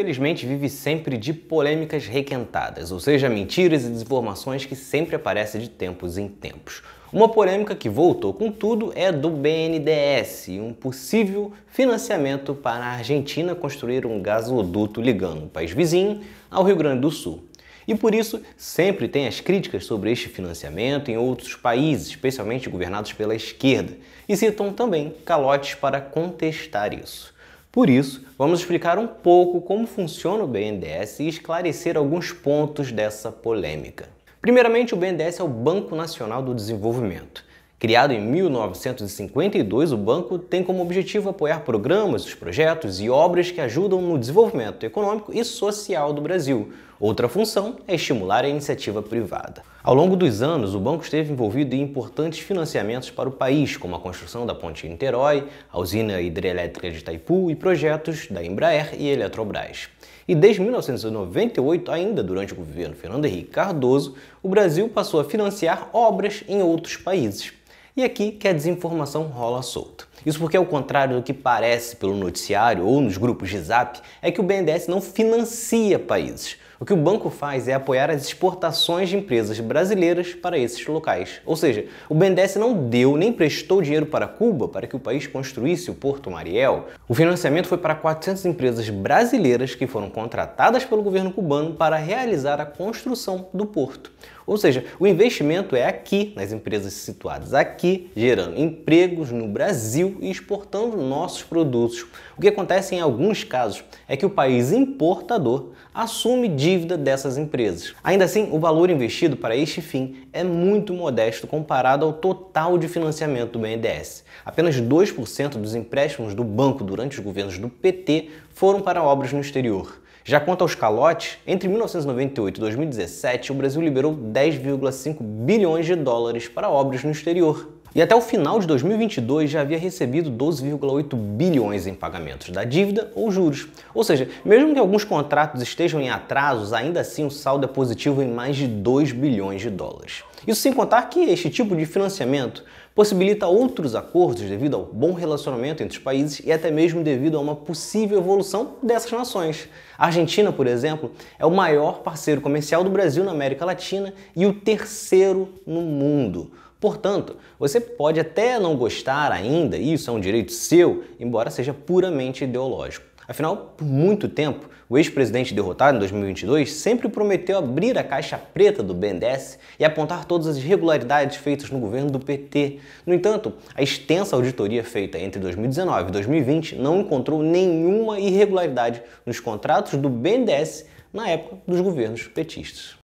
infelizmente vive sempre de polêmicas requentadas, ou seja, mentiras e desinformações que sempre aparecem de tempos em tempos. Uma polêmica que voltou com tudo é do BNDES, um possível financiamento para a Argentina construir um gasoduto ligando o país vizinho ao Rio Grande do Sul. E por isso sempre tem as críticas sobre este financiamento em outros países, especialmente governados pela esquerda, e citam também calotes para contestar isso. Por isso, vamos explicar um pouco como funciona o BNDES e esclarecer alguns pontos dessa polêmica. Primeiramente, o BNDES é o Banco Nacional do Desenvolvimento. Criado em 1952, o banco tem como objetivo apoiar programas, projetos e obras que ajudam no desenvolvimento econômico e social do Brasil, Outra função é estimular a iniciativa privada. Ao longo dos anos, o banco esteve envolvido em importantes financiamentos para o país, como a construção da ponte Niterói, a usina hidrelétrica de Itaipu e projetos da Embraer e Eletrobras. E desde 1998, ainda durante o governo Fernando Henrique Cardoso, o Brasil passou a financiar obras em outros países. E aqui que a desinformação rola solta. Isso porque, ao contrário do que parece pelo noticiário ou nos grupos de zap, é que o BNDES não financia países. O que o banco faz é apoiar as exportações de empresas brasileiras para esses locais. Ou seja, o BNDES não deu nem prestou dinheiro para Cuba para que o país construísse o Porto Mariel. O financiamento foi para 400 empresas brasileiras que foram contratadas pelo governo cubano para realizar a construção do porto. Ou seja, o investimento é aqui, nas empresas situadas aqui, gerando empregos no Brasil e exportando nossos produtos. O que acontece em alguns casos é que o país importador assume de dívida dessas empresas. Ainda assim, o valor investido para este fim é muito modesto comparado ao total de financiamento do BNDES. Apenas 2% dos empréstimos do banco durante os governos do PT foram para obras no exterior. Já quanto aos calotes, entre 1998 e 2017, o Brasil liberou 10,5 bilhões de dólares para obras no exterior. E até o final de 2022 já havia recebido 12,8 bilhões em pagamentos da dívida ou juros. Ou seja, mesmo que alguns contratos estejam em atrasos, ainda assim o saldo é positivo em mais de 2 bilhões de dólares. Isso sem contar que este tipo de financiamento possibilita outros acordos devido ao bom relacionamento entre os países e até mesmo devido a uma possível evolução dessas nações. A Argentina, por exemplo, é o maior parceiro comercial do Brasil na América Latina e o terceiro no mundo. Portanto, você pode até não gostar ainda, isso é um direito seu, embora seja puramente ideológico. Afinal, por muito tempo, o ex-presidente derrotado em 2022 sempre prometeu abrir a caixa preta do BNDES e apontar todas as irregularidades feitas no governo do PT. No entanto, a extensa auditoria feita entre 2019 e 2020 não encontrou nenhuma irregularidade nos contratos do BNDES na época dos governos petistas.